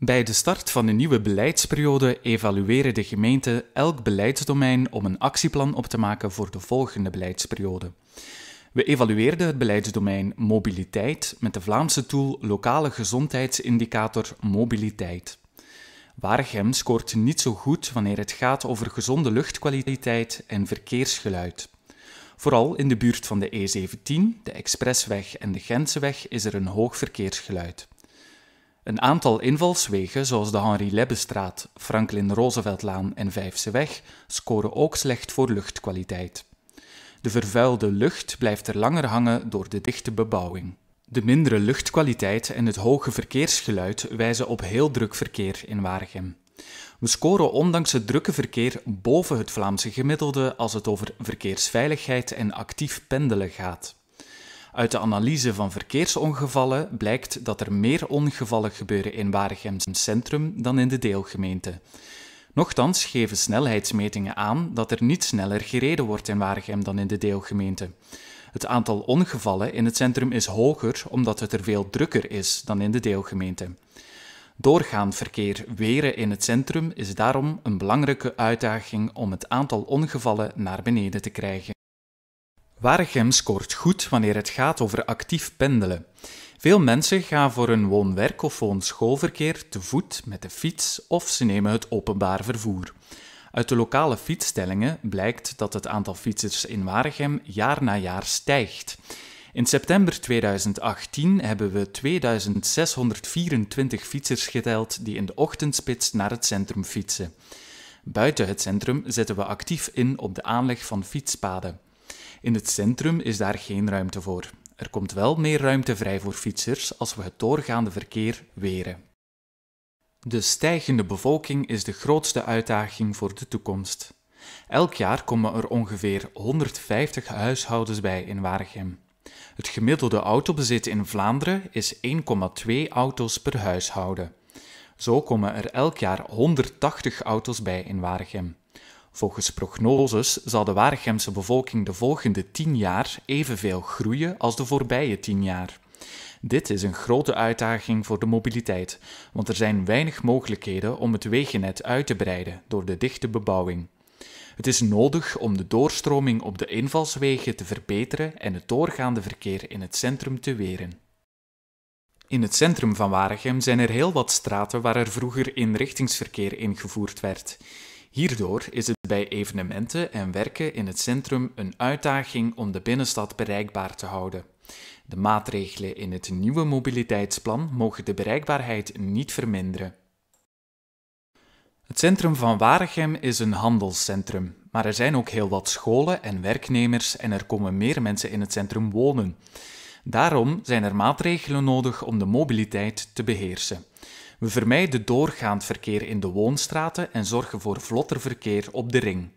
Bij de start van de nieuwe beleidsperiode evalueren de gemeenten elk beleidsdomein om een actieplan op te maken voor de volgende beleidsperiode. We evalueerden het beleidsdomein mobiliteit met de Vlaamse tool Lokale Gezondheidsindicator Mobiliteit. Waregem scoort niet zo goed wanneer het gaat over gezonde luchtkwaliteit en verkeersgeluid. Vooral in de buurt van de E17, de Expressweg en de Gentseweg is er een hoog verkeersgeluid. Een aantal invalswegen, zoals de Henri Lebbestraat, Franklin Rooseveltlaan en Vijfseweg, scoren ook slecht voor luchtkwaliteit. De vervuilde lucht blijft er langer hangen door de dichte bebouwing. De mindere luchtkwaliteit en het hoge verkeersgeluid wijzen op heel druk verkeer in Waregem. We scoren ondanks het drukke verkeer boven het Vlaamse gemiddelde als het over verkeersveiligheid en actief pendelen gaat. Uit de analyse van verkeersongevallen blijkt dat er meer ongevallen gebeuren in Waregem's Centrum dan in de deelgemeente. Nochtans geven snelheidsmetingen aan dat er niet sneller gereden wordt in Waregem dan in de deelgemeente. Het aantal ongevallen in het centrum is hoger omdat het er veel drukker is dan in de deelgemeente. Doorgaand verkeer weren in het centrum is daarom een belangrijke uitdaging om het aantal ongevallen naar beneden te krijgen. Waregem scoort goed wanneer het gaat over actief pendelen. Veel mensen gaan voor hun woon-werk of woon-schoolverkeer te voet, met de fiets of ze nemen het openbaar vervoer. Uit de lokale fietsstellingen blijkt dat het aantal fietsers in Waregem jaar na jaar stijgt. In september 2018 hebben we 2624 fietsers geteld die in de ochtendspits naar het centrum fietsen. Buiten het centrum zetten we actief in op de aanleg van fietspaden. In het centrum is daar geen ruimte voor. Er komt wel meer ruimte vrij voor fietsers als we het doorgaande verkeer weren. De stijgende bevolking is de grootste uitdaging voor de toekomst. Elk jaar komen er ongeveer 150 huishoudens bij in Waregem. Het gemiddelde autobezit in Vlaanderen is 1,2 auto's per huishouden. Zo komen er elk jaar 180 auto's bij in Waregem. Volgens prognoses zal de Waregemse bevolking de volgende tien jaar evenveel groeien als de voorbije tien jaar. Dit is een grote uitdaging voor de mobiliteit, want er zijn weinig mogelijkheden om het wegennet uit te breiden door de dichte bebouwing. Het is nodig om de doorstroming op de invalswegen te verbeteren en het doorgaande verkeer in het centrum te weren. In het centrum van Waregem zijn er heel wat straten waar er vroeger inrichtingsverkeer ingevoerd werd. Hierdoor is het bij evenementen en werken in het centrum een uitdaging om de binnenstad bereikbaar te houden. De maatregelen in het nieuwe mobiliteitsplan mogen de bereikbaarheid niet verminderen. Het centrum van Waregem is een handelscentrum, maar er zijn ook heel wat scholen en werknemers en er komen meer mensen in het centrum wonen. Daarom zijn er maatregelen nodig om de mobiliteit te beheersen. We vermijden doorgaand verkeer in de woonstraten en zorgen voor vlotter verkeer op de ring.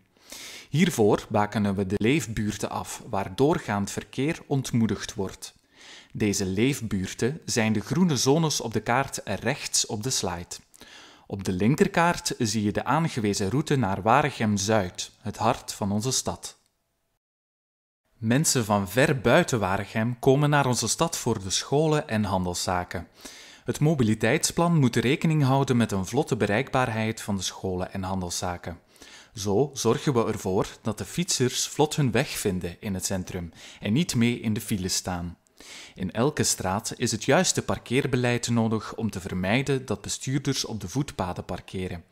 Hiervoor bakenen we de leefbuurten af, waar doorgaand verkeer ontmoedigd wordt. Deze leefbuurten zijn de groene zones op de kaart rechts op de slide. Op de linkerkaart zie je de aangewezen route naar Waregem-Zuid, het hart van onze stad. Mensen van ver buiten Waregem komen naar onze stad voor de scholen en handelszaken. Het mobiliteitsplan moet rekening houden met een vlotte bereikbaarheid van de scholen en handelszaken. Zo zorgen we ervoor dat de fietsers vlot hun weg vinden in het centrum en niet mee in de file staan. In elke straat is het juiste parkeerbeleid nodig om te vermijden dat bestuurders op de voetpaden parkeren.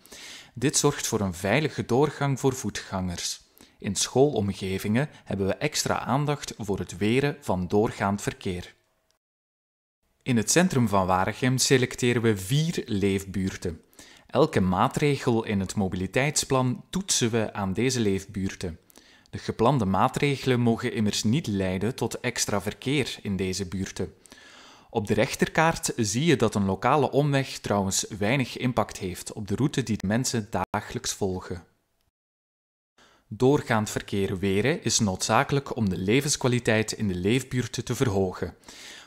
Dit zorgt voor een veilige doorgang voor voetgangers. In schoolomgevingen hebben we extra aandacht voor het weren van doorgaand verkeer. In het centrum van Waregem selecteren we vier leefbuurten. Elke maatregel in het mobiliteitsplan toetsen we aan deze leefbuurten. De geplande maatregelen mogen immers niet leiden tot extra verkeer in deze buurten. Op de rechterkaart zie je dat een lokale omweg trouwens weinig impact heeft op de route die de mensen dagelijks volgen. Doorgaand verkeer weren is noodzakelijk om de levenskwaliteit in de leefbuurten te verhogen.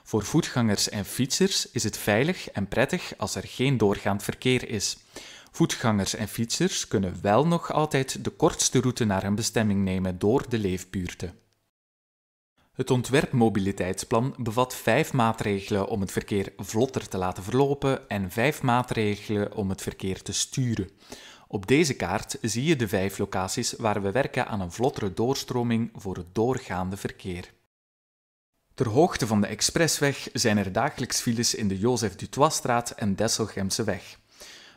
Voor voetgangers en fietsers is het veilig en prettig als er geen doorgaand verkeer is. Voetgangers en fietsers kunnen wel nog altijd de kortste route naar hun bestemming nemen door de leefbuurten. Het ontwerpmobiliteitsplan bevat vijf maatregelen om het verkeer vlotter te laten verlopen en vijf maatregelen om het verkeer te sturen. Op deze kaart zie je de vijf locaties waar we werken aan een vlottere doorstroming voor het doorgaande verkeer. Ter hoogte van de expressweg zijn er dagelijks files in de Jozef Dutoisstraat en Weg.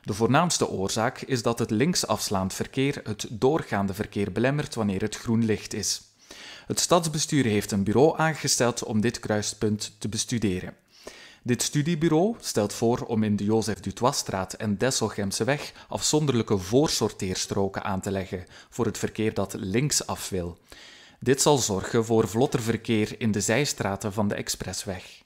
De voornaamste oorzaak is dat het linksafslaand verkeer het doorgaande verkeer belemmert wanneer het groen licht is. Het stadsbestuur heeft een bureau aangesteld om dit kruispunt te bestuderen. Dit studiebureau stelt voor om in de Jozef Dutoisstraat en Weg afzonderlijke voorsorteerstroken aan te leggen voor het verkeer dat linksaf wil. Dit zal zorgen voor vlotter verkeer in de zijstraten van de expressweg.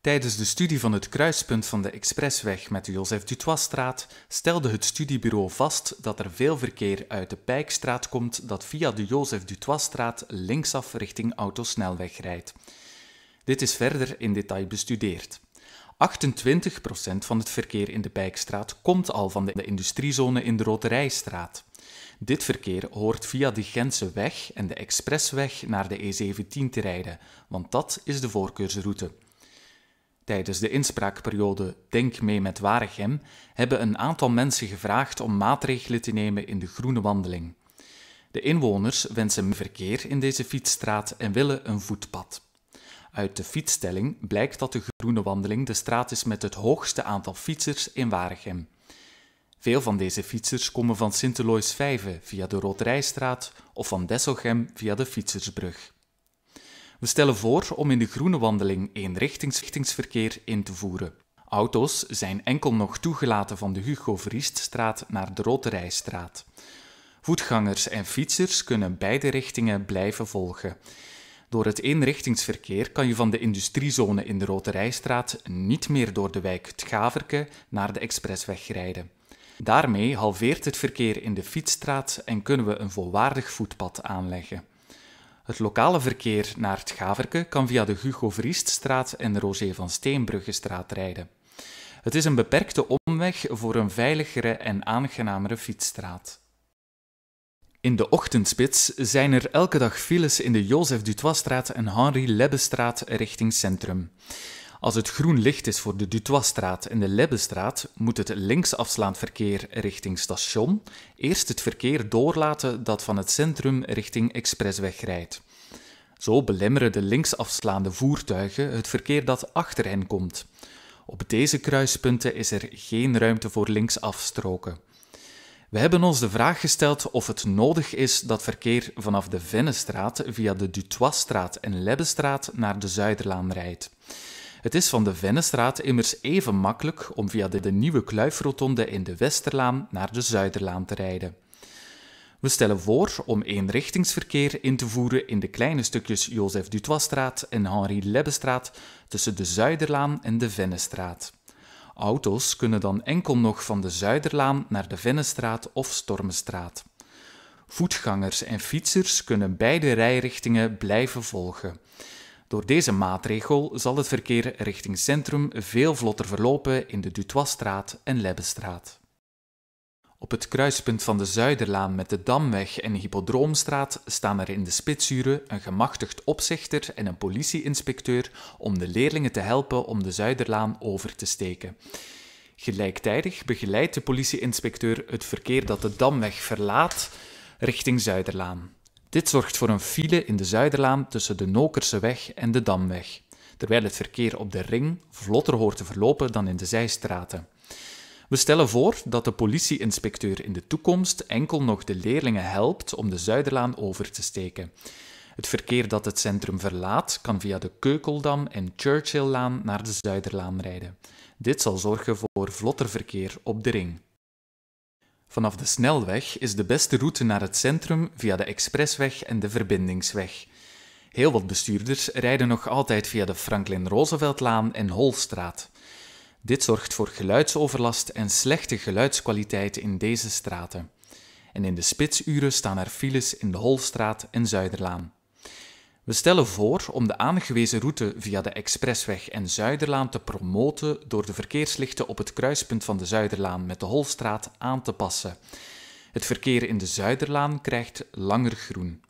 Tijdens de studie van het kruispunt van de expressweg met de Joseph Dutoisstraat stelde het studiebureau vast dat er veel verkeer uit de Pijkstraat komt dat via de Joseph Dutoisstraat linksaf richting autosnelweg rijdt. Dit is verder in detail bestudeerd. 28% van het verkeer in de Pijkstraat komt al van de industriezone in de Roterijstraat. Dit verkeer hoort via de Gentse weg en de expressweg naar de E17 te rijden, want dat is de voorkeursroute. Tijdens de inspraakperiode Denk mee met Waregem hebben een aantal mensen gevraagd om maatregelen te nemen in de groene wandeling. De inwoners wensen verkeer in deze fietsstraat en willen een voetpad. Uit de fietsstelling blijkt dat de groene wandeling de straat is met het hoogste aantal fietsers in Waregem. Veel van deze fietsers komen van Sint-Elois Vijven via de Roodrijstraat of van Desselgem via de Fietsersbrug. We stellen voor om in de groene wandeling eenrichtingsverkeer in te voeren. Auto's zijn enkel nog toegelaten van de Hugo Vrieststraat naar de Roodrijstraat. Voetgangers en fietsers kunnen beide richtingen blijven volgen. Door het eenrichtingsverkeer kan je van de industriezone in de Roterijstraat niet meer door de wijk Het Gaverke naar de expressweg rijden. Daarmee halveert het verkeer in de fietsstraat en kunnen we een volwaardig voetpad aanleggen. Het lokale verkeer naar het Gaverke kan via de Hugo Vrieststraat en de Roger van Steenbruggestraat rijden. Het is een beperkte omweg voor een veiligere en aangenamere fietsstraat. In de ochtendspits zijn er elke dag files in de Jozef Dutoisstraat en Henri Lebbestraat richting centrum. Als het groen licht is voor de Dutoisstraat en de Lebbestraat, moet het linksafslaand verkeer richting station eerst het verkeer doorlaten dat van het centrum richting expressweg rijdt. Zo belemmeren de linksafslaande voertuigen het verkeer dat achter hen komt. Op deze kruispunten is er geen ruimte voor linksafstroken. We hebben ons de vraag gesteld of het nodig is dat verkeer vanaf de Vennestraat via de Dutoisstraat en Lebbestraat naar de Zuiderlaan rijdt. Het is van de Vennestraat immers even makkelijk om via de, nieuwe kluifrotonde in de Westerlaan naar de Zuiderlaan te rijden. We stellen voor om eenrichtingsverkeer in te voeren in de kleine stukjes Jozef Dutoisstraat en Henri Lebbestraat tussen de Zuiderlaan en de Vennestraat. Auto's kunnen dan enkel nog van de Zuiderlaan naar de Vennestraat of Stormenstraat. Voetgangers en fietsers kunnen beide rijrichtingen blijven volgen. Door deze maatregel zal het verkeer richting centrum veel vlotter verlopen in de Dutoisstraat en Lebbestraat. Op het kruispunt van de Zuiderlaan met de Damweg en Hippodroomstraat staan er in de spitsuren een gemachtigd opzichter en een politieinspecteur om de leerlingen te helpen om de Zuiderlaan over te steken. Gelijktijdig begeleidt de politieinspecteur het verkeer dat de Damweg verlaat richting Zuiderlaan. Dit zorgt voor een file in de Zuiderlaan tussen de Nokerseweg en de Damweg, terwijl het verkeer op de ring vlotter hoort te verlopen dan in de zijstraten. We stellen voor dat de politieinspecteur in de toekomst enkel nog de leerlingen helpt om de Zuiderlaan over te steken. Het verkeer dat het centrum verlaat kan via de Keukeldam en Churchilllaan naar de Zuiderlaan rijden. Dit zal zorgen voor vlotter verkeer op de ring. Vanaf de snelweg is de beste route naar het centrum via de expressweg en de verbindingsweg. Heel wat bestuurders rijden nog altijd via de Franklin Rooseveltlaan en Holstraat. Dit zorgt voor geluidsoverlast en slechte geluidskwaliteit in deze straten. En in de spitsuren staan er files in de Holstraat en Zuiderlaan. We stellen voor om de aangewezen route via de Expressweg en Zuiderlaan te promoten door de verkeerslichten op het kruispunt van de Zuiderlaan met de Holstraat aan te passen. Het verkeer in de Zuiderlaan krijgt langer groen.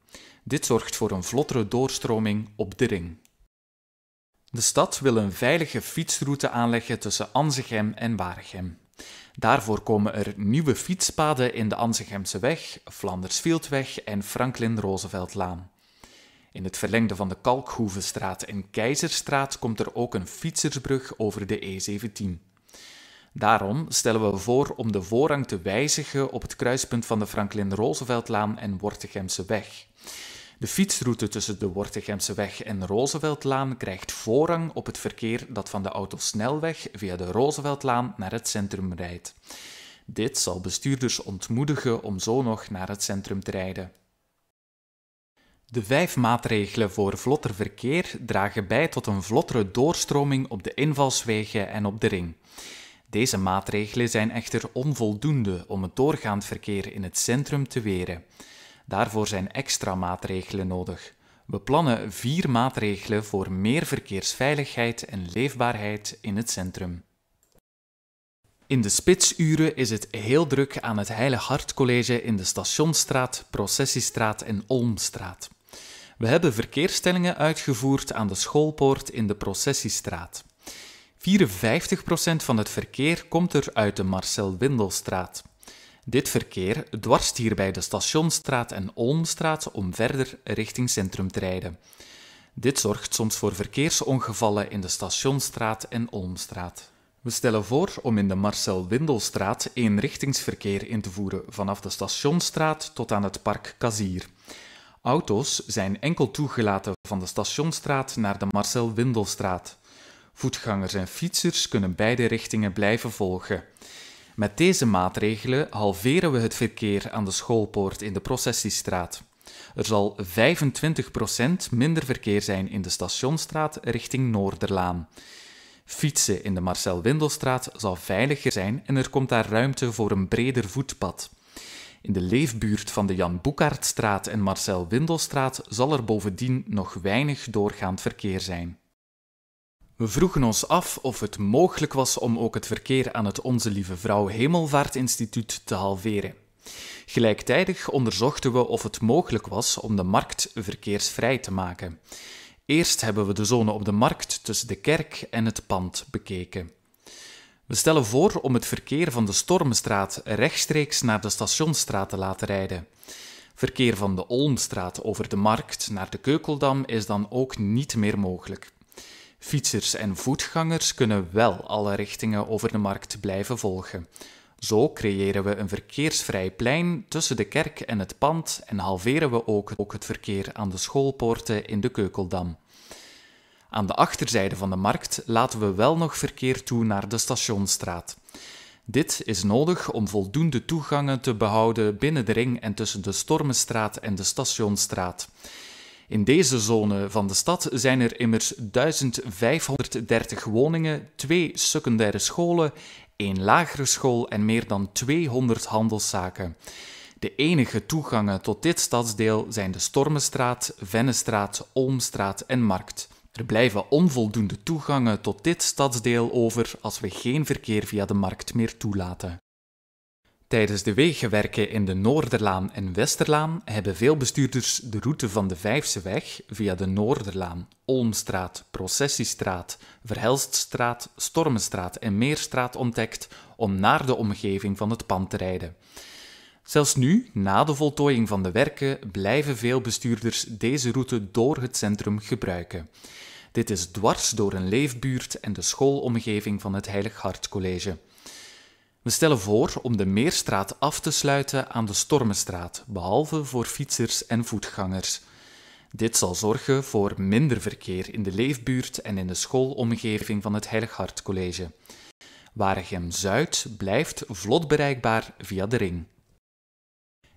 Dit zorgt voor een vlottere doorstroming op de ring. De stad wil een veilige fietsroute aanleggen tussen Anzegem en Waregem. Daarvoor komen er nieuwe fietspaden in de Anzegemse weg, Vlandersvieldweg en Franklin Rooseveltlaan. In het verlengde van de Kalkhoevenstraat en Keizerstraat komt er ook een fietsersbrug over de E17. Daarom stellen we voor om de voorrang te wijzigen op het kruispunt van de Franklin Rooseveltlaan en Wortegemse weg. De fietsroute tussen de Wortegemse weg en Rooseveltlaan krijgt voorrang op het verkeer dat van de autosnelweg via de Rooseveltlaan naar het centrum rijdt. Dit zal bestuurders ontmoedigen om zo nog naar het centrum te rijden. De vijf maatregelen voor vlotter verkeer dragen bij tot een vlottere doorstroming op de invalswegen en op de ring. Deze maatregelen zijn echter onvoldoende om het doorgaand verkeer in het centrum te weren. Daarvoor zijn extra maatregelen nodig. We plannen vier maatregelen voor meer verkeersveiligheid en leefbaarheid in het centrum. In de spitsuren is het heel druk aan het Heilig Hart College in de Stationstraat, Processiestraat en Olmstraat. We hebben verkeerstellingen uitgevoerd aan de schoolpoort in de Processiestraat. 54% van het verkeer komt er uit de Marcel Windelstraat. Dit verkeer dwarst hierbij de Stationstraat en Olmstraat om verder richting centrum te rijden. Dit zorgt soms voor verkeersongevallen in de Stationstraat en Olmstraat. We stellen voor om in de Marcel Windelstraat eenrichtingsverkeer in te voeren vanaf de Stationstraat tot aan het park Kazier. Auto's zijn enkel toegelaten van de Stationstraat naar de Marcel Windelstraat. Voetgangers en fietsers kunnen beide richtingen blijven volgen. Met deze maatregelen halveren we het verkeer aan de schoolpoort in de Processiestraat. Er zal 25% minder verkeer zijn in de Stationstraat richting Noorderlaan. Fietsen in de Marcel Windelstraat zal veiliger zijn en er komt daar ruimte voor een breder voetpad. In de leefbuurt van de Jan Boekaartstraat en Marcel Windelstraat zal er bovendien nog weinig doorgaand verkeer zijn. We vroegen ons af of het mogelijk was om ook het verkeer aan het Onze Lieve Vrouw Hemelvaartinstituut te halveren. Gelijktijdig onderzochten we of het mogelijk was om de markt verkeersvrij te maken. Eerst hebben we de zone op de markt tussen de kerk en het pand bekeken. We stellen voor om het verkeer van de Stormstraat rechtstreeks naar de Stationsstraat te laten rijden. Verkeer van de Olmstraat over de markt naar de Keukeldam is dan ook niet meer mogelijk. Fietsers en voetgangers kunnen wel alle richtingen over de markt blijven volgen. Zo creëren we een verkeersvrij plein tussen de kerk en het pand en halveren we ook het verkeer aan de schoolpoorten in de Keukeldam. Aan de achterzijde van de markt laten we wel nog verkeer toe naar de Stationstraat. Dit is nodig om voldoende toegangen te behouden binnen de ring en tussen de Stormenstraat en de Stationstraat. In deze zone van de stad zijn er immers 1530 woningen, twee secundaire scholen, één lagere school en meer dan 200 handelszaken. De enige toegangen tot dit stadsdeel zijn de Stormenstraat, Vennestraat, Olmstraat en Markt. Er blijven onvoldoende toegangen tot dit stadsdeel over als we geen verkeer via de markt meer toelaten. Tijdens de wegenwerken in de Noorderlaan en Westerlaan hebben veel bestuurders de route van de Vijfse Weg via de Noorderlaan, Olmstraat, Processiestraat, Verhelststraat, Stormenstraat en Meerstraat ontdekt om naar de omgeving van het pand te rijden. Zelfs nu, na de voltooiing van de werken, blijven veel bestuurders deze route door het centrum gebruiken. Dit is dwars door een leefbuurt en de schoolomgeving van het Heilig Hart College. We stellen voor om de Meerstraat af te sluiten aan de Stormenstraat, behalve voor fietsers en voetgangers. Dit zal zorgen voor minder verkeer in de leefbuurt en in de schoolomgeving van het Heilig Hart College. Waregem Zuid blijft vlot bereikbaar via de ring.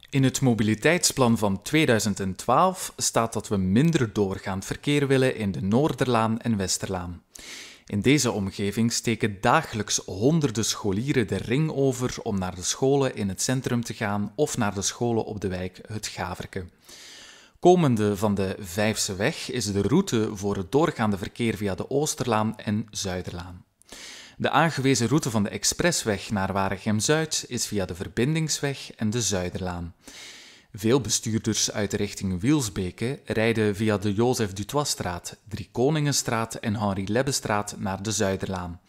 In het mobiliteitsplan van 2012 staat dat we minder doorgaand verkeer willen in de Noorderlaan en Westerlaan. In deze omgeving steken dagelijks honderden scholieren de ring over om naar de scholen in het centrum te gaan of naar de scholen op de wijk Het Gaverke. Komende van de Vijfse Weg is de route voor het doorgaande verkeer via de Oosterlaan en Zuiderlaan. De aangewezen route van de expressweg naar Waregem-Zuid is via de Verbindingsweg en de Zuiderlaan. Veel bestuurders uit de richting Wielsbeke rijden via de Jozef Dutoisstraat, Driekoningenstraat en Henri Lebbestraat naar de Zuiderlaan.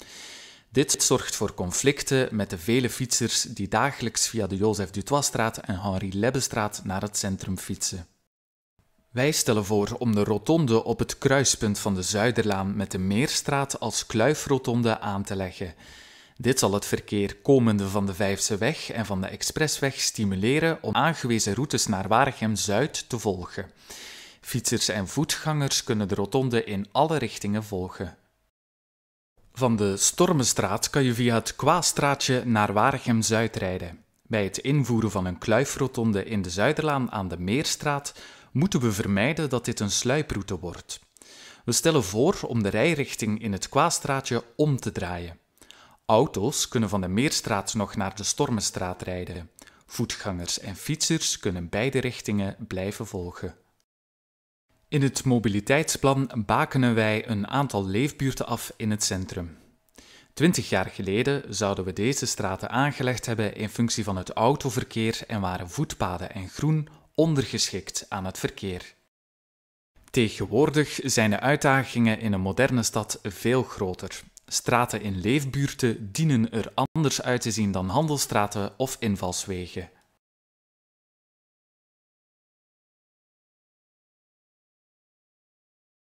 Dit zorgt voor conflicten met de vele fietsers die dagelijks via de Jozef Dutoisstraat en Henri Lebbestraat naar het centrum fietsen. Wij stellen voor om de rotonde op het kruispunt van de Zuiderlaan met de Meerstraat als kluifrotonde aan te leggen. Dit zal het verkeer komende van de Vijfse Weg en van de Expressweg stimuleren om aangewezen routes naar Waregem-Zuid te volgen. Fietsers en voetgangers kunnen de rotonde in alle richtingen volgen. Van de Stormenstraat kan je via het Kwaastraatje naar Waregem-Zuid rijden. Bij het invoeren van een kluifrotonde in de Zuiderlaan aan de Meerstraat moeten we vermijden dat dit een sluiproute wordt. We stellen voor om de rijrichting in het Kwaastraatje om te draaien. Auto's kunnen van de Meerstraat nog naar de Stormenstraat rijden. Voetgangers en fietsers kunnen beide richtingen blijven volgen. In het mobiliteitsplan bakenen wij een aantal leefbuurten af in het centrum. Twintig jaar geleden zouden we deze straten aangelegd hebben in functie van het autoverkeer en waren voetpaden en groen ondergeschikt aan het verkeer. Tegenwoordig zijn de uitdagingen in een moderne stad veel groter. Straten in leefbuurten dienen er anders uit te zien dan handelstraten of invalswegen.